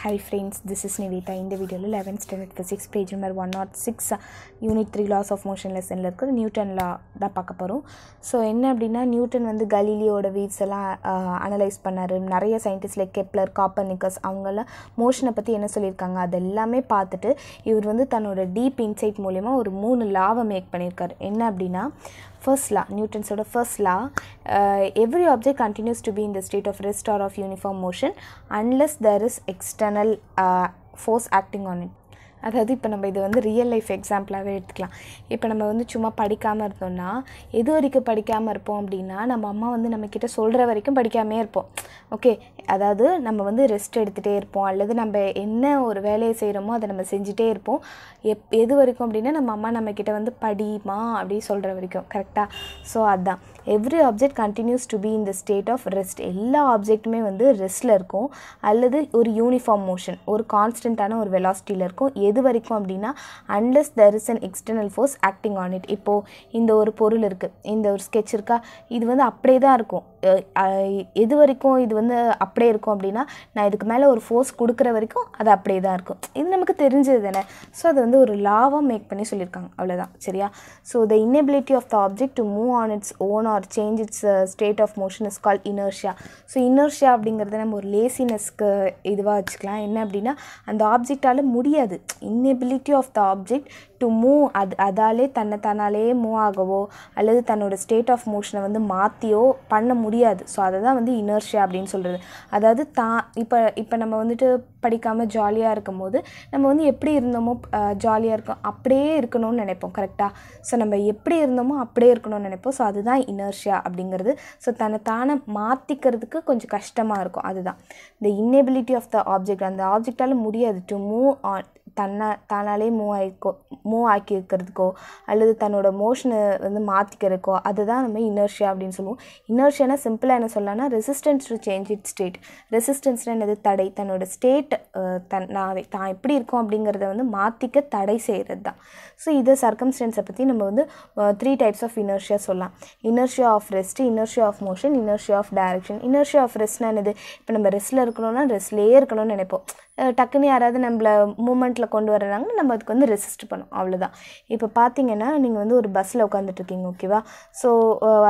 high friends this is Nivetha இந்த வீடியோவில் eleventh standard physics page number one nought six unit three laws of motion லெசனில் இருக்கிற Newton law தான் பார்க்க போகிறோம் ஸோ என்ன அப்படின்னா நியூட்டன் வந்து கலீலியோட வீவ்ஸ் எல்லாம் அனலைஸ் பண்ணார் நிறைய சயின்டிஸ்ட் லைக் கெப்லர் காப்பர்னிக்கஸ் அவங்கெல்லாம் மோஷனை பற்றி என்ன சொல்லியிருக்காங்க அது எல்லாமே பார்த்துட்டு இவர் வந்து தன்னோட டீப் இன்சைட் மூலயமா ஒரு மூணு லாவை மேக் பண்ணியிருக்கார் என்ன அப்படின்னா ஃபர்ஸ்ட் லா நியூட்டன்ஸோட first law every object continues to be in the state of rest or of uniform motion unless there is external force acting on it அதாவது இப்போ நம்ம இது வந்து ரியல் லைஃப் எக்ஸாம்பிளாகவே எடுத்துக்கலாம் இப்போ நம்ம வந்து சும்மா படிக்காமல் இருந்தோம்னா எது வரைக்கும் படிக்காமல் இருப்போம் அப்படின்னா நம்ம அம்மா வந்து நம்மக்கிட்ட சொல்கிற வரைக்கும் படிக்காமே இருப்போம் ஓகே அதாவது நம்ம வந்து ரெஸ்ட் எடுத்துகிட்டே இருப்போம் அல்லது நம்ம என்ன ஒரு வேலையை செய்கிறோமோ அதை நம்ம செஞ்சுட்டே இருப்போம் எப் எது வரைக்கும் அப்படின்னா நம்ம அம்மா நம்மக்கிட்ட வந்து படிமா அப்படின்னு சொல்கிற வரைக்கும் கரெக்டாக ஸோ அதுதான் every object continues to be இந்த ஸ்டேட் ஆஃப் ரெஸ்ட் எல்லா ஆப்ஜெக்ட்டுமே வந்து ரெஸ்ட்டில் இருக்கும் அல்லது ஒரு யூனிஃபார்ம் மோஷன் ஒரு கான்ஸ்டண்ட்டான ஒரு வெலாசிட்டியில் இருக்கும் எது வரைக்கும் அப்படின்னா unless there is an external force acting on it இப்போது இந்த ஒரு பொருள் இருக்குது இந்த ஒரு ஸ்கெட்ச் இருக்கா இது வந்து அப்படியே தான் இருக்கும் எது வரைக்கும் இது வந்து அப்படியே இருக்கும் அப்படின்னா நான் இதுக்கு மேலே ஒரு ஃபோர்ஸ் கொடுக்குற வரைக்கும் அது அப்படியே தான் இருக்கும் இது நமக்கு தெரிஞ்சது தானே ஸோ அது வந்து ஒரு லாவாக மேக் பண்ணி சொல்லியிருக்காங்க அவ்வளோதான் சரியா so the inability of the object to move on its own or change its state of motion is call inertia so inertia அப்படிங்கிறத நம்ம ஒரு லேசினஸ்க்கு இதுவாக வச்சுக்கலாம் என்ன அப்படின்னா அந்த ஆப்ஜெக்டால் முடியாது inability of the object to move அது அதாலே தன்னை தன்னாலே மூவ் ஆகவோ அல்லது தன்னோட ஸ்டேட் ஆஃப் மோஷனை வந்து மாற்றியோ பண்ண முடியாது ஸோ அதை தான் வந்து இனர்ஷியா அப்படின்னு சொல்கிறது அதாவது தான் இப்போ இப்போ நம்ம வந்துட்டு படிக்காமல் ஜாலியாக இருக்கும் போது நம்ம வந்து எப்படி இருந்தோமோ ஜாலியாக இருக்கும் அப்படியே இருக்கணும்னு நினைப்போம் கரெக்டாக ஸோ நம்ம எப்படி இருந்தோமோ அப்படியே இருக்கணும்னு நினைப்போம் ஸோ அதுதான் இனர்ஷியா அப்படிங்கிறது ஸோ தன்னை தானே மாற்றிக்கிறதுக்கு கொஞ்சம் கஷ்டமாக இருக்கும் அதுதான் இந்த இன்னேபிலிட்டி ஆஃப் த ஆப்ஜெக்ட் அந்த ஆப்ஜெக்டால் முடியாது டு மூவ் ஆன் தன்னா தானாலே மூவ் ஆகிக்கோ மூவ் ஆக்கியிருக்கிறதுக்கோ அல்லது தன்னோட மோஷனை வந்து மாற்றிக்கிறதுக்கோ அதுதான் நம்ம இனர்ஷியா அப்படின்னு சொல்லுவோம் இனர்ஷியானா சிம்பிளாக என்ன சொல்லலாம்னா resistance to change it state ரெசிஸ்டன்ஸ்னால் என்னது தடை தன்னோட ஸ்டேட் தன் நான் தான் எப்படி இருக்கோம் அப்படிங்கிறத வந்து மாற்றிக்க தடை செய்கிறது தான் ஸோ இதை சர்க்கம்ஸ்டன்ஸை பற்றி நம்ம வந்து த்ரீ டைப்ஸ் ஆஃப் இனர்ஷியா சொல்லலாம் inertia of rest inertia of motion inertia of direction inertia of ரெஸ்ட்னா என்னது இப்போ நம்ம ரெஸ்ட்டில் இருக்கணும்னா ரெஸ்ட்லேயே இருக்கணும்னு நினைப்போம் டக்குன்னு யாராவது நம்மளை மூமெண்ட்டில் கொண்டு வர்றாங்கன்னா நம்ம அதுக்கு வந்து ரெசிஸ்ட் பண்ணோம் அவ்வளோதான் இப்போ பார்த்தீங்கன்னா நீங்கள் வந்து ஒரு பஸ்ஸில் உட்காந்துட்ருக்கீங்க ஓகேவா ஸோ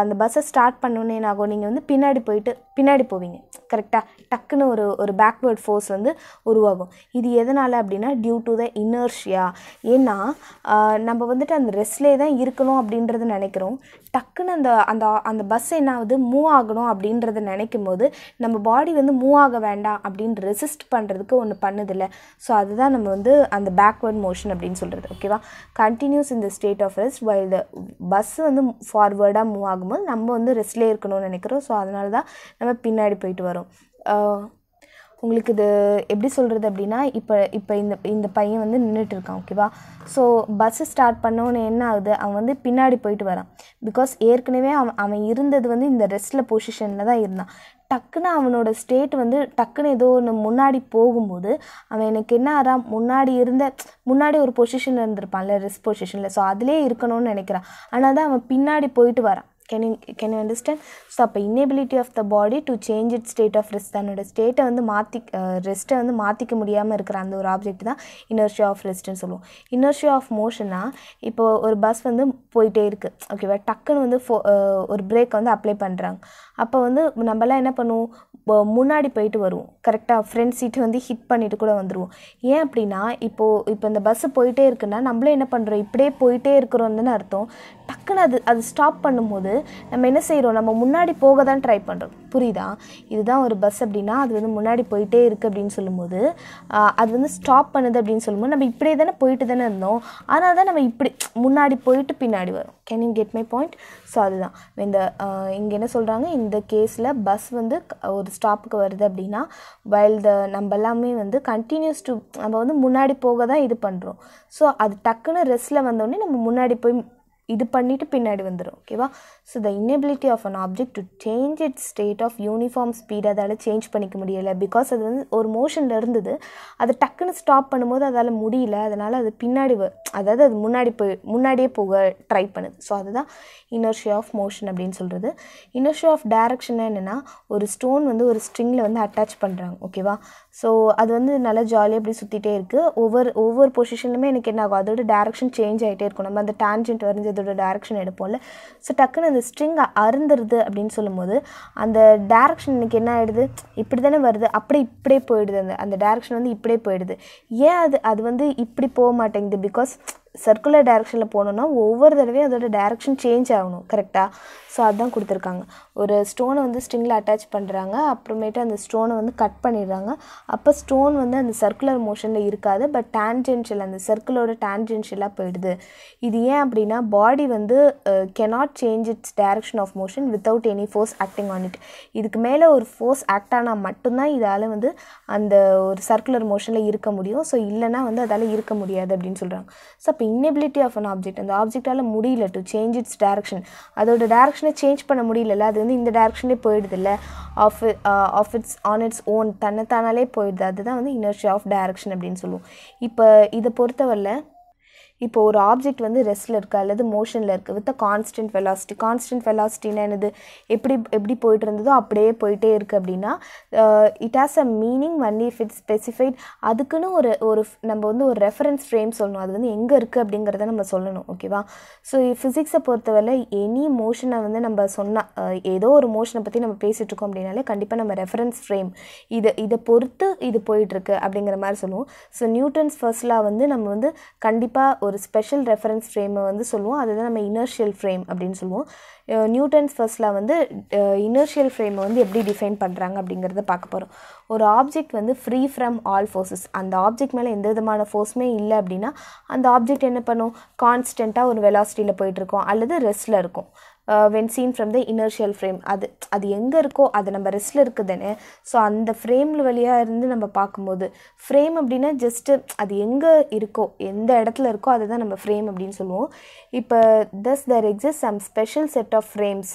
அந்த பஸ்ஸை ஸ்டார்ட் பண்ணோன்னே ஆகும் நீங்கள் வந்து பின்னாடி போயிட்டு பின்னாடி போவீங்க கரெக்டாக டக்குன்னு ஒரு ஒரு பேக்வேர்ட் ஃபோர்ஸ் வந்து உருவாகும் இது எதனால் அப்படின்னா டியூ டு த இனர்ஷியா ஏன்னா நம்ம வந்துட்டு அந்த ரெஸ்ட்லேயே தான் இருக்கணும் அப்படின்றது நினைக்கிறோம் டக்குன்னு அந்த அந்த அந்த பஸ் என்ன ஆகுது மூவ் ஆகணும் அப்படின்றத நினைக்கும் போது நம்ம பாடி வந்து மூவ் ஆக வேண்டாம் அப்படின்னு ரெசிஸ்ட் பண்ணுறதுக்கு ஒன்று பண்ணுதில்ல ஸோ அதுதான் நம்ம வந்து அந்த பேக்வேர்ட் மோஷன் அப்படின்னு சொல்கிறது ஓகேவா கண்டினியூஸ் இந்த state of rest while the bus வந்து ஃபார்வேர்டாக மூவ் ஆகும்போது நம்ம வந்து ரெஸ்ட்லேயே இருக்கணும்னு நினைக்கிறோம் ஸோ அதனால தான் நம்ம பின்னாடி போயிட்டு வரோம் வரும் உங்களுக்கு இது எப்படி சொல்கிறது அப்படின்னா இப்போ இப்போ இந்த இந்த பையன் வந்து நின்றுட்டு இருக்கான் ஓகேவா ஸோ பஸ்ஸு ஸ்டார்ட் பண்ணோன்னு என்ன ஆகுது அவன் வந்து பின்னாடி போயிட்டு வரான் பிகாஸ் ஏற்கனவே அவன் அவன் இருந்தது வந்து இந்த ரெஸ்ட்டில் பொசிஷனில் தான் இருந்தான் டக்குன்னு அவனோட ஸ்டேட் வந்து டக்குன்னு ஏதோ ஒன்று முன்னாடி போகும்போது அவன் எனக்கு என்ன ஆறான் முன்னாடி இருந்த முன்னாடி ஒரு பொசிஷனில் இருந்திருப்பான்ல ரெஸ்ட் பொசிஷனில் ஸோ அதிலே இருக்கணும்னு நினைக்கிறான் ஆனால் தான் அவன் பின்னாடி போயிட்டு வரான் can you can you understand so அப்போ inability of the body to change it state of rest தன்னோட ஸ்டேட்டை வந்து மாற்றி ரெஸ்ட்டை வந்து மாற்றிக்க முடியாமல் இருக்கிற அந்த ஒரு ஆப்ஜெக்ட் தான் இன்னர்ஷியா ஆஃப் ரெஸ்ட்னு சொல்லுவோம் இன்னர்ஷியா ஆஃப் மோஷன்னா இப்போ ஒரு பஸ் வந்து போயிட்டே இருக்குது ஓகேவா டக்குன்னு வந்து ஃபோ ஒரு பிரேக் வந்து அப்ளை பண்ணுறாங்க அப்போ வந்து நம்மலாம் என்ன பண்ணுவோம் முன்னாடி போயிட்டு வருவோம் கரெக்டாக ஃப்ரெண்ட் சீட்டு வந்து ஹிட் பண்ணிட்டு கூட வந்துடுவோம் ஏன் அப்படின்னா இப்போது இப்போ இந்த பஸ்ஸு போயிட்டே இருக்குன்னா நம்மளே என்ன பண்ணுறோம் இப்படியே போயிட்டே இருக்கிறோன்னு அர்த்தம் டக்குன்னு அது அது ஸ்டாப் பண்ணும்போது நம்ம என்ன செய்கிறோம் நம்ம முன்னாடி போக தான் ட்ரை பண்ணுறோம் புரியுதா இதுதான் ஒரு பஸ் அப்படின்னா அது வந்து முன்னாடி போயிட்டே இருக்குது அப்படின்னு சொல்லும்போது அது வந்து ஸ்டாப் பண்ணுது அப்படின்னு சொல்லும்போது நம்ம இப்படியே தானே போயிட்டு தானே இருந்தோம் ஆனால் தான் நம்ம இப்படி முன்னாடி போயிட்டு பின்னாடி வரும் can you get my point so அதுதான் இந்த இங்கே என்ன சொல்கிறாங்க இந்த கேஸில் பஸ் வந்து ஒரு ஸ்டாப்புக்கு வருது அப்படின்னா வைல் த நம்ம எல்லாமே வந்து கண்டினியூஸ் டு நம்ம வந்து முன்னாடி போக தான் இது பண்ணுறோம் ஸோ அது டக்குன்னு ரெஸ்ட்டில் வந்தோடனே நம்ம முன்னாடி போய் இது பண்ணிவிட்டு பின்னாடி வந்துடும் ஓகேவா so the inability of an object to change it state of uniform speed அதால் சேஞ்ச் பண்ணிக்க முடியலை பிகாஸ் அது வந்து ஒரு மோஷனில் இருந்தது அது டக்குன்னு ஸ்டாப் பண்ணும்போது அதால் முடியல அதனால் அது பின்னாடி அதாவது அது முன்னாடி போய் முன்னாடியே போக ட்ரை பண்ணுது ஸோ அதுதான் இனர்ஷியா ஆஃப் மோஷன் அப்படின்னு சொல்கிறது இனர்ஷியா ஆஃப் டேரக்ஷன் என்னென்னா ஒரு ஸ்டோன் வந்து ஒரு ஸ்ட்ரிங்கில் வந்து அட்டாச் பண்ணுறாங்க ஓகேவா ஸோ அது வந்து நல்லா ஜாலியாக அப்படி சுற்றிட்டே இருக்குது ஒவ்வொரு ஒவ்வொரு பொசிஷன்லையுமே எனக்கு என்ன ஆகும் அதோட டேரக்ஷன் சேஞ்ச் ஆகிட்டே இருக்கும் நம்ம அந்த டேஞ்சென்ட் வரைஞ்சதோட டேரக்ஷன் எடுப்போம்ல ஸோ டக்குன்னு அந்த ஸ்ட்ரிங்கை அருந்துருது அப்படின்னு சொல்லும்போது அந்த டேரக்ஷன் எனக்கு என்ன ஆகிடுது இப்படி தானே வருது அப்படி இப்படியே போயிடுது அந்த அந்த டேரக்ஷன் வந்து இப்படியே போயிடுது ஏன் அது அது வந்து இப்படி போக மாட்டேங்குது பிகாஸ் சர்க்குலர் டேரக்ஷனில் போகணுன்னா ஒவ்வொரு தடவையும் அதோட டேரக்ஷன் சேஞ்ச் ஆகணும் கரெக்டாக ஸோ அதுதான் கொடுத்துருக்காங்க ஒரு ஸ்டோனை வந்து ஸ்ட்ரிங்கில் அட்டாச் பண்ணுறாங்க அப்புறமேட்டு அந்த ஸ்டோனை வந்து கட் பண்ணிடுறாங்க அப்போ ஸ்டோன் வந்து அந்த சர்க்குலர் மோஷனில் இருக்காது பட் டேன்ஜென்ஷியல் அந்த சர்க்கிளோட டேன்ஜென்ஷியலாக போயிடுது இது ஏன் அப்படின்னா பாடி வந்து cannot change its direction of motion without any force acting on it இதுக்கு மேலே ஒரு ஃபோர்ஸ் ஆக்ட் ஆனால் மட்டும்தான் இதால் வந்து அந்த ஒரு சர்க்குலர் மோஷனில் இருக்க முடியும் ஸோ இல்லைனா வந்து அதால் இருக்க முடியாது அப்படின்னு சொல்கிறாங்க ஸோ அப்போ இன்னபிலிட்டி ஆஃப் அன் ஆப்ஜெக்ட் அந்த ஆப்ஜெக்டால் முடியல டு சேஞ்ச் இட்ஸ் டேரக்ஷன் அதோட டேரக்ஷனை சேஞ்ச் பண்ண முடியல அது வந்து இந்த டைரக்ஷனே போயிடுது இல்லை of of its on its own தன்னைத்தானாலே போயிடுது அதுதான் வந்து இனர்ஷி ஆஃப் டைரக்ஷன் அப்படின்னு சொல்லுவோம் இப்போ இதை பொறுத்தவரையில் இப்போ ஒரு ஆப்ஜெக்ட் வந்து ரெஸ்ட்டில் இருக்குது அல்லது மோஷனில் இருக்குது with a constant velocity constant வெலாசிட்டினா என்னது எப்படி எப்படி போயிட்டு இருந்ததோ அப்படியே போயிட்டே இருக்குது அப்படின்னா it has a meaning only if it's specified அதுக்குன்னு ஒரு ஒரு நம்ம வந்து ஒரு ரெஃபரன்ஸ் ஃப்ரேம் சொல்லணும் அது வந்து எங்கே இருக்குது அப்படிங்கிறத நம்ம சொல்லணும் ஓகேவா ஸோ ஃபிசிக்ஸை பொறுத்தவரை எனி மோஷனை வந்து நம்ம சொன்னால் ஏதோ ஒரு மோஷனை பற்றி நம்ம பேசிகிட்டு இருக்கோம் அப்படின்னாலே கண்டிப்பாக நம்ம ரெஃபரன்ஸ் ஃப்ரேம் இது இதை பொறுத்து இது போயிட்டுருக்கு அப்படிங்கிற மாதிரி சொல்லுவோம் ஸோ நியூட்டன்ஸ் ஃபர்ஸ்ட்லாம் வந்து நம்ம வந்து கண்டிப்பாக ஒரு ஸ்பெஷல் ரெஃபரன்ஸ் ஃப்ரேமை வந்து சொல்லுவோம் அது நம்ம இனர்ஷியல் ஃப்ரேம் அப்படின்னு சொல்லுவோம் நியூட்டன்ஸ் ஃபர்ஸ்டில் வந்து இனர்ஷியல் ஃப்ரேமை வந்து எப்படி டிஃபைன் பண்ணுறாங்க அப்படிங்கிறத பார்க்க போகிறோம் ஒரு ஆப்ஜெக்ட் வந்து ஃப்ரீ ஃப்ரம் ஆல் ஃபோர்ஸஸ் அந்த ஆப்ஜெக்ட் மேலே எந்த விதமான ஃபோர்ஸுமே இல்லை அப்படின்னா அந்த ஆப்ஜெக்ட் என்ன பண்ணும் கான்ஸ்டண்ட்டாக ஒரு வெலாசிட்டியில் போயிட்டுருக்கோம் அல்லது ரெஸ்ட்டில் இருக்கும் when seen from the inertial frame அது அது எங்கே இருக்கோ அது நம்ம ரெஸ்டில் இருக்குதுன்னு ஸோ அந்த ஃப்ரேமில் வழியாக இருந்து நம்ம பார்க்கும்போது ஃப்ரேம் அப்படின்னா ஜஸ்ட்டு அது எங்கே இருக்கோ எந்த இடத்துல இருக்கோ அதை தான் நம்ம ஃப்ரேம் அப்படின்னு சொல்லுவோம் இப்போ thus there exist some special set of frames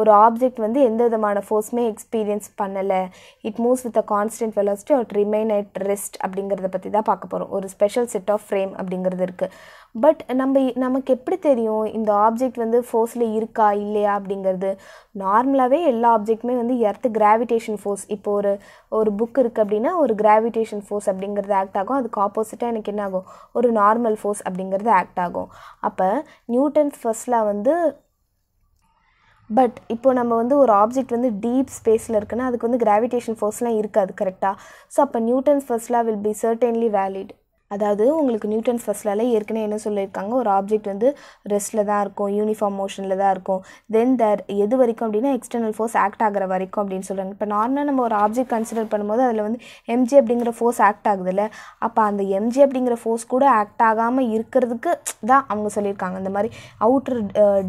ஒரு ஆப்ஜெக்ட் வந்து எந்த விதமான ஃபோர்ஸுமே எக்ஸ்பீரியன்ஸ் பண்ணலை it moves with a constant velocity at remain at rest அப்படிங்கிறத பற்றி தான் பார்க்க போகிறோம் ஒரு ஸ்பெஷல் செட் ஆஃப் ஃப்ரேம் அப்படிங்கிறது இருக்குது பட் நம்ம நமக்கு எப்படி தெரியும் இந்த ஆப்ஜெக்ட் வந்து ஃபோர்ஸில் இருக்கா இல்லையா அப்படிங்கிறது நார்மலாகவே எல்லா ஆப்ஜெக்ட்டுமே வந்து எர்த்து கிராவிடேஷன் ஃபோர்ஸ் இப்போ ஒரு ஒரு புக் இருக்குது அப்படின்னா ஒரு கிராவிடேஷன் ஃபோர்ஸ் அப்படிங்கிறது ஆக்ட் ஆகும் அதுக்கு ஆப்போசிட்டாக எனக்கு என்ன ஆகும் ஒரு நார்மல் ஃபோர்ஸ் அப்படிங்கிறது ஆக்ட் ஆகும் அப்போ நியூட்டன்ஸ் ஃபர்ஸ்ட்லாம் வந்து பட் இப்போ நம்ம வந்து ஒரு ஆப்ஜெக்ட் வந்து டீப் ஸ்பேஸில் இருக்குன்னா அதுக்கு வந்து கிராவிடேஷன் ஃபோர்ஸ்லாம் இருக்காது கரெக்டாக ஸோ அப்போ Newton's first law will be certainly valid அதாவது உங்களுக்கு நியூட்டன்ஸ் ஃபஸ்ட்லால ஏற்கனவே என்ன சொல்லியிருக்காங்க ஒரு ஆப்ஜெக்ட் வந்து ரெஸ்ட்டில் தான் இருக்கும் யூனிஃபார்ம் மோஷனில் தான் இருக்கும் தென் தர் எது வரைக்கும் அப்படின்னா எக்ஸ்டர்னல் ஃபோர்ஸ் ஆக்ட் ஆகிற வரைக்கும் அப்படின்னு சொல்கிறாங்க இப்போ நார்மலாக நம்ம ஒரு ஆப்ஜெக்ட் கன்சிடர் பண்ணும்போது அதில் வந்து எம்ஜி அப்படிங்கிற ஃபோர்ஸ் ஆக்ட் ஆகுதுல்ல அப்போ அந்த எம்ஜி அப்படிங்கிற ஃபோர்ஸ் கூட ஆக்ட் ஆகாமல் இருக்கிறதுக்கு தான் அவங்க சொல்லியிருக்காங்க இந்த மாதிரி அவுட்டர்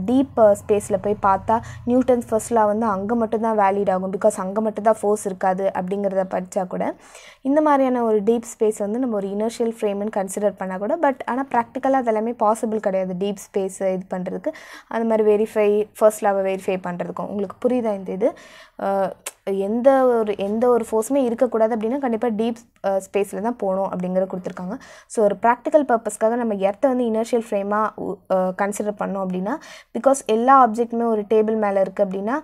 டீப் ஸ்பேஸில் போய் பார்த்தா நியூட்டன்ஸ் ஃபஸ்ட்லாம் வந்து அங்கே மட்டும்தான் வேலிட் ஆகும் பிகாஸ் அங்கே மட்டும் தான் ஃபோர்ஸ் இருக்காது அப்படிங்கிறத படித்தா கூட இந்த மாதிரியான ஒரு டீப் ஸ்பேஸ் வந்து நம்ம ஒரு இனர்ஷியல் ஃப்ரேம் ஃப்ரேம்னு கன்சிடர் பண்ணால் கூட பட் ஆனால் ப்ராக்டிக்கலாக அதெல்லாமே பாசிபிள் கிடையாது டீப் ஸ்பேஸ் இது பண்ணுறதுக்கு அந்த மாதிரி வெரிஃபை ஃபர்ஸ்ட் லவை வெரிஃபை பண்ணுறதுக்கும் உங்களுக்கு புரியுதா இந்த இது எந்த ஒரு எந்த ஒரு ஃபோர்ஸுமே இருக்கக்கூடாது அப்படின்னா கண்டிப்பாக டீப் ஸ்பேஸில் தான் போகணும் அப்படிங்கிற கொடுத்துருக்காங்க ஸோ ஒரு ப்ராக்டிக்கல் பர்பஸ்க்காக நம்ம எர்த்தை வந்து இனர்ஷியல் ஃப்ரேமாக கன்சிடர் பண்ணோம் அப்படின்னா பிகாஸ் எல்லா ஆப்ஜெக்ட்டுமே ஒரு டேபிள் மேலே இருக்குது அப்படின்னா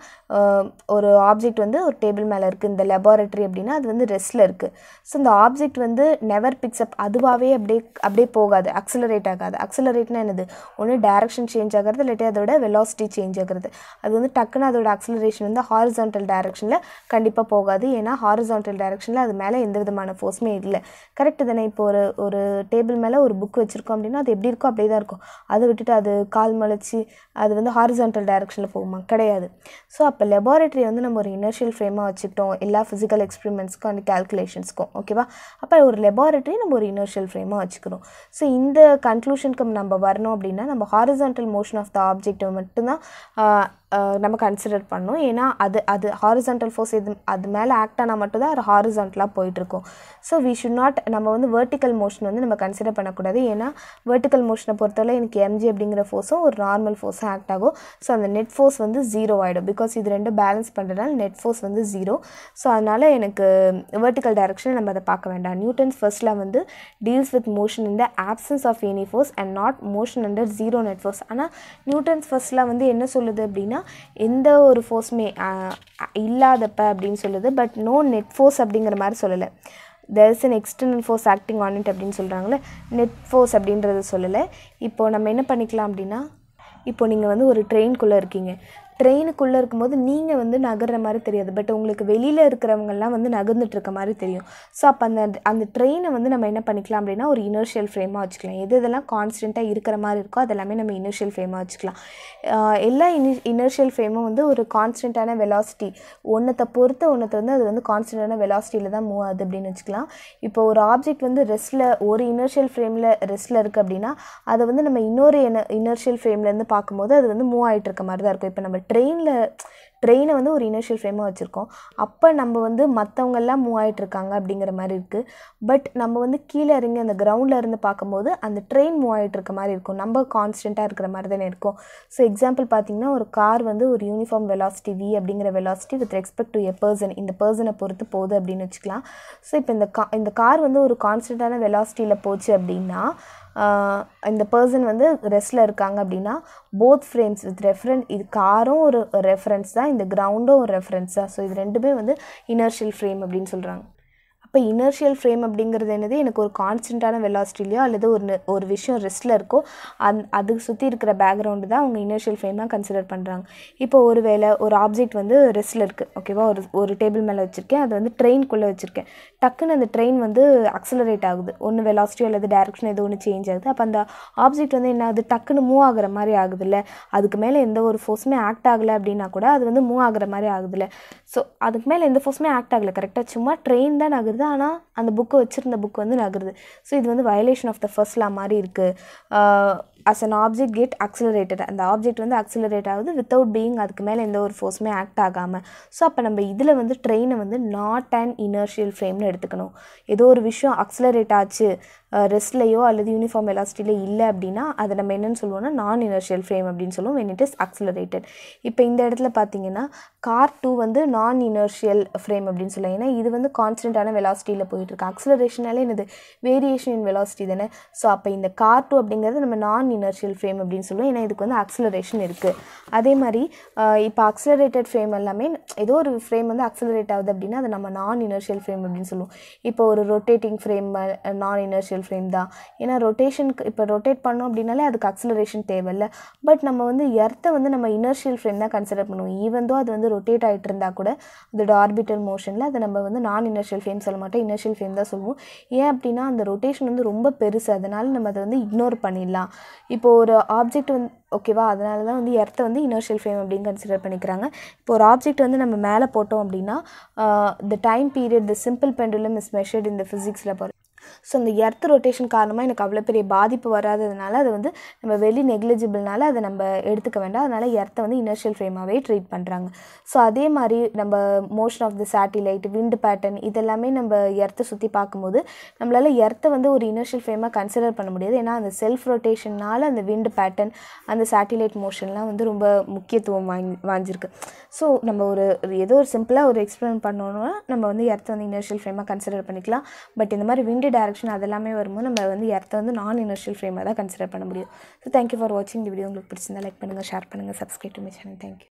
ஒரு ஆப்ஜெக்ட் வந்து ஒரு டேபிள் மேலே இருக்குது இந்த லெபார்ட்டரி அப்படின்னா அது வந்து ரெஸ்ட்டில் இருக்குது ஸோ இந்த ஆப்ஜெக்ட் வந்து நெவர் பிக்ஸ் அப் அதுவாகவே அப்படியே அப்படியே போகாது அக்சலரேட் ஆகாது அக்சலரேட்னா என்னது ஒன்று டேரக்ஷன் சேஞ்ச் ஆகிறது இல்லாட்டி அதோட வெலாசிட்டி சேஞ்ச் ஆகிறது அது வந்து டக்குன்னு அதோட அக்சலரேஷன் வந்து ஹாரிசான்டல் டைரக்ஷனில் கண்டிப்பாக போகாது ஏன்னா ஹாரிசான்டல் டைரக்ஷனில் அது மேலே எந்த விதமான ஃபோர்ஸுமே இல்லை கரெக்டு தானே இப்போ ஒரு ஒரு டேபிள் மேலே ஒரு புக் வச்சுருக்கோம் அப்படின்னா அது எப்படி இருக்கோ அப்படியே தான் இருக்கும் அதை விட்டுட்டு அது கால் மலைச்சி அது வந்து ஹாரிசான்டல் டைரக்ஷனில் போகுமா கிடையாது ஸோ அப்போ லெபார்ட்டரி வந்து நம்ம ஒரு இனர்ஷியல் ஃப்ரேமாக வச்சுக்கிட்டோம் எல்லா ஃபிசிக்கல் எக்ஸ்பிரிமெண்ட்ஸ்க்கும் அண்ட் கேல்குலேஷன்ஸ்க்கும் ஓகேவா அப்போ ஒரு லெபார்ட்டரி நம்ம ஒரு இனர்ஷியல் ஃப்ரேமாக வச்சுக்கிறோம் ஸோ இந்த கன்க்ளூஷனுக்கு நம்ம வரணும் அப்படின்னா நம்ம ஹாரிசான்டல் மோஷன் ஆஃப் த ஆப்ஜெக்டை மட்டும்தான் நம்ம கன்சிடர் பண்ணோம் ஏன்னா அது அது ஹாரிசன்டல் ஃபோர்ஸ் இது அது மேலே ஆக்ட் ஆனால் மட்டும்தான் அது ஹாரிசன்டலாக போயிட்டுருக்கும் ஸோ வி ஷுட் நாட் நம்ம வந்து வேர்ட்டிக்கல் மோஷன் வந்து நம்ம கன்சிடர் பண்ணக்கூடாது ஏன்னா வேர்ட்டிக்கல் மோஷனை பொறுத்தவரை எனக்கு எம்ஜி அப்படிங்கிற ஃபோர்ஸும் ஒரு நார்மல் ஃபோர்ஸும் ஆக்ட் ஆகும் ஸோ அந்த நெட் ஃபோர்ஸ் வந்து ஜீரோ ஆகிடும் பிகாஸ் இது ரெண்டும் பேலன்ஸ் பண்ணுறதுனால நெட் ஃபோர்ஸ் வந்து ஜீரோ ஸோ அதனால் எனக்கு வேர்ட்டிக்கல் டைரக்ஷனில் நம்ம அதை பார்க்க வேண்டாம் நியூட்டன்ஸ் ஃபர்ஸ்டில் வந்து டீல்ஸ் வித் மோஷன் இந்த absence of any force and not motion under zero net force ஆனால் நியூட்டன்ஸ் ஃபர்ஸ்டில் வந்து என்ன சொல்லுது அப்படின்னா அப்படின்னா எந்த ஒரு ஃபோர்ஸுமே இல்லாதப்ப அப்படின்னு சொல்லுது பட் நோ நெட் ஃபோர்ஸ் அப்படிங்கிற மாதிரி சொல்லலை there is an external force acting on it அப்படின்னு சொல்கிறாங்களே நெட் ஃபோர்ஸ் அப்படின்றத சொல்லலை இப்போது நம்ம என்ன பண்ணிக்கலாம் அப்படின்னா இப்போது நீங்கள் வந்து ஒரு ட்ரெயின்குள்ளே இருக்கீங்க ட்ரெயினுக்குள்ளே இருக்கும்போது நீங்கள் வந்து நகர்ற மாதிரி தெரியாது பட் உங்களுக்கு வெளியில் இருக்கிறவங்கெல்லாம் வந்து நகர்ந்துட்டுருக்க மாதிரி தெரியும் ஸோ அப்போ அந்த அந்த ட்ரெயினை வந்து நம்ம என்ன பண்ணிக்கலாம் அப்படின்னா ஒரு இனர்ஷியல் ஃப்ரேமாக வச்சுக்கலாம் எது இதெல்லாம் கான்ஸ்டண்ட்டாக இருக்கிற மாதிரி இருக்கோ அதெல்லாமே நம்ம இனர்ஷியல் ஃப்ரேமாக வச்சுக்கலாம் எல்லா இனி இனர்ஷியல் ஃப்ரேமும் வந்து ஒரு கான்ஸ்டண்ட்டான வெலாசிட்டி ஒன்றத்தை பொறுத்த ஒன்றத்தை வந்து அது வந்து கான்ஸ்டண்ட்டான வெலாசிட்டியில் தான் மூவ் ஆகுது அப்படின்னு வச்சுக்கலாம் இப்போ ஒரு ஆப்ஜெக்ட் வந்து ரெஸ்ட்டில் ஒரு இனர்ஷியல் ஃப்ரேமில் ரெஸ்ட்டில் இருக்குது அப்படின்னா அதை வந்து நம்ம இன்னொரு இனர்ஷியல் ஃப்ரேம்லேருந்து பார்க்கும்போது அது வந்து மூவ் ஆகிட்டு இருக்க மாதிரி தான் இருக்கும் இப்போ நம்ம ட்ரெயினில் ட்ரெயினை வந்து ஒரு இனிஷியல் ஃப்ரேமாக வச்சுருக்கோம் அப்போ நம்ம வந்து மற்றவங்கெல்லாம் மூவ் ஆகிட்ருக்காங்க அப்படிங்கிற மாதிரி இருக்குது பட் நம்ம வந்து கீழே இறங்கி அந்த கிரவுண்டில் இருந்து பார்க்கும்போது அந்த ட்ரெயின் மூவ் ஆகிட்ருக்க மாதிரி இருக்கும் நம்ம கான்ஸ்டண்ட்டாக இருக்கிற மாதிரி தானே இருக்கும் ஸோ எக்ஸாம்பிள் பார்த்திங்கன்னா ஒரு கார் வந்து ஒரு யூனிஃபார்ம் வெலாசிட்டி வி அப்படிங்கிற velocity with respect to a person இந்த பர்சனை பொறுத்து போகுது அப்படின்னு வச்சுக்கலாம் ஸோ இப்போ இந்த கா இந்த கார் வந்து ஒரு கான்ஸ்டண்ட்டான வெலாசிட்டியில் போச்சு அப்படின்னா இந்த பர்சன் வந்து ரெஸ்ட்டில் இருக்காங்க அப்படின்னா போத் ஃப்ரேம்ஸ் வித் ரெஃபரன்ஸ் இது காரும் ஒரு ரெஃபரன்ஸ் தான் இந்த கிரவுண்டும் ஒரு ரெஃபரன்ஸ் தான் ஸோ இது ரெண்டுமே வந்து இனர்ஷியல் ஃப்ரேம் அப்படின்னு சொல்கிறாங்க அப்போ இனர்ஷியல் ஃப்ரேம் அப்படிங்கிறது என்னது எனக்கு ஒரு கான்ஸ்டன்ட்டான வெலாசிட்டிலையோ அல்லது ஒரு ஒரு விஷயம் ரெஸ்ட்டில் இருக்கோ அந் அதுக்கு சுற்றி இருக்கிற பேக்ரவுண்டு தான் அவங்க இனர்ஷியல் ஃப்ரேமாக கன்சிடர் பண்ணுறாங்க இப்போ ஒரு வேளை ஒரு ஆப்ஜெக்ட் வந்து ரெஸ்ட்டில் இருக்குது ஓகேவா ஒரு ஒரு டேபிள் மேலே வச்சுருக்கேன் அது வந்து ட்ரெயின்குள்ளே வச்சுருக்கேன் டக்குன்னு அந்த ட்ரெயின் வந்து அக்சலரேட் ஆகுது ஒன்று வெலாசிட்டியோ அல்லது டேரக்ஷன் ஏதோ ஒன்று சேஞ்ச் ஆகுது அப்போ அந்த ஆப்ஜெக்ட் வந்து என்ன ஆகுது டக்குன்னு மூவ் ஆகிற மாதிரி இல்லை அதுக்கு மேலே எந்த ஒரு ஃபோர்ஸுமே ஆக்ட் ஆகலை அப்படின்னா கூட அது வந்து மூவ் ஆகிற மாதிரி இல்லை ஸோ அதுக்கு மேலே எந்த ஃபோர்ஸுமே ஆக்ட் ஆகலை கரெக்டாக சும்மா ட்ரெயின் தான் ஆகுது ஆனால் அந்த புக்கை வச்சுருந்த புக் வந்து நகருது ஸோ இது வந்து violation of the first law மாதிரி இருக்குது as an object get accelerated அந்த ஆப்ஜெக்ட் வந்து அக்சலரேட் ஆகுது வித்தவுட் பீயிங் அதுக்கு மேலே எந்த ஒரு ஃபோர்ஸுமே ஆக்ட் ஆகாமல் ஸோ அப்போ நம்ம இதில் வந்து ட்ரெயினை வந்து நாட் அண்ட் இனர்ஷியல் ஃப்ரேம்னு எடுத்துக்கணும் ஏதோ ஒரு விஷயம் அக்சலரேட் ஆச்சு ரெஸ்ட்லேயோ அல்லது யூனிஃபார்ம் எலாஸ்டியில் இல்லை அப்படின்னா அதை நம்ம என்னென்னு சொல்லுவோம்னா நான் இனர்ஷியல் ஃப்ரேம் அப்படின்னு சொல்லுவோம் வென் இட் இஸ் அக்சலரேட்டட் இப்போ இந்த இடத்துல பார்த்தீங்கன்னா கார் டூ வந்து நான் இனர்ஷியல் ஃப்ரேம் அப்படின்னு சொல்லலாம் ஏன்னா இது வந்து கான்ஸ்டன்டான வெலாசிட்டியில் போயிட்டுருக்கு அக்சலரேஷனாலே என்னது வேரியேஷன் இன் வெலாசிட்டி தானே ஸோ அப்போ இந்த கார் டூ அப்படிங்கிறது நம்ம நான் நான் இனர்ஷியல் ஃப்ரேம் அப்படின்னு சொல்லுவோம் ஏன்னா இதுக்கு வந்து அக்சலரேஷன் இருக்குது அதே மாதிரி இப்போ அக்சலரேட்டட் ஃப்ரேம் எல்லாமே ஏதோ ஒரு ஃப்ரேம் வந்து அக்ஸலரேட் ஆகுது அப்படின்னா அதை நம்ம நான் இனர்ஷியல் ஃப்ரேம் அப்படின்னு சொல்லுவோம் இப்போ ஒரு rotating frame non inertial frame தான் ஏன்னா ரொட்டேஷனுக்கு இப்போ ரொட்டேட் பண்ணோம் அப்படின்னாலே அதுக்கு தேவை தேவையில்ல பட் நம்ம வந்து எர்த்தை வந்து நம்ம இனர்ஷியல் ஃப்ரேம் தான் கன்சிடர் பண்ணுவோம் ஈவந்தோ அது வந்து ரொட்டேட் ஆகிட்டு இருந்தால் கூட அதோட ஆர்பிட்டல் மோஷனில் அதை நம்ம வந்து நான் இனர்ஷியல் ஃப்ரேம் சொல்ல மாட்டோம் இனர்ஷியல் ஃப்ரேம் தான் சொல்லுவோம் ஏன் அப்படின்னா அந்த ரொட்டேஷன் வந்து ரொம்ப பெருசு அதனால் நம்ம அதை வந்து இக்னோர் பண்ணிடலாம் இப்போது ஒரு ஆப்ஜெக்ட் வந்து ஓகேவா அதனால தான் வந்து எர்த்தை வந்து இனர்ஷியல் ஃப்ரேம் அப்படின்னு கன்சிடர் பண்ணிக்கிறாங்க இப்போ ஒரு ஆப்ஜெக்ட் வந்து நம்ம மேலே போட்டோம் அப்படின்னா the time period the simple pendulum is measured இந்த ஃபிசிக்ஸில் ஸோ அந்த எர்த் ரொட்டேஷன் காரணமாக எனக்கு அவ்வளோ பெரிய பாதிப்பு வராததுனால அது வந்து நம்ம வெளி நெக்லிஜிபிள்னால அதை நம்ம எடுத்துக்க வேண்டாம் அதனால் எர்த்தை வந்து இனர்ஷியல் ஃப்ரேமாகவே ட்ரீட் பண்ணுறாங்க ஸோ அதே மாதிரி நம்ம motion of the satellite wind pattern இதெல்லாமே நம்ம எர்த்தை சுற்றி பார்க்கும்போது நம்மளால் எர்த்தை வந்து ஒரு இனர்ஷியல் ஃப்ரேமாக கன்சிடர் பண்ண முடியாது ஏன்னா அந்த செல்ஃப் ரொட்டேஷனால் அந்த விண்டு பேட்டர்ன் அந்த சேட்டிலைட் மோஷன்லாம் வந்து ரொம்ப முக்கியத்துவம் வாங்கி வாங்கிருக்கு ஸோ நம்ம ஒரு ஏதோ ஒரு சிம்பிளாக ஒரு எக்ஸ்பிளைன் பண்ணோன்னா நம்ம வந்து எர்த்தை வந்து இனர்ஷியல் ஃப்ரேமாக கன்சிடர் பண்ணிக்கலாம் பட் இந்த மாதிரி விண்டு டைரக்ஷன் அதெல்லாமே வரும்போது நம்ம வந்து இடத்த வந்து நான் இனர்ஷியல் ஃப்ரேமாக தான் கன்சிடர் பண்ண முடியும் ஸோ தேங்க்யூ ஃபார் வாட்சிங் இந்த வீடியோ உங்களுக்கு பிடிச்சிருந்தா லைக் பண்ணுங்கள் ஷேர் பண்ணுங்கள் subscribe to my channel thank you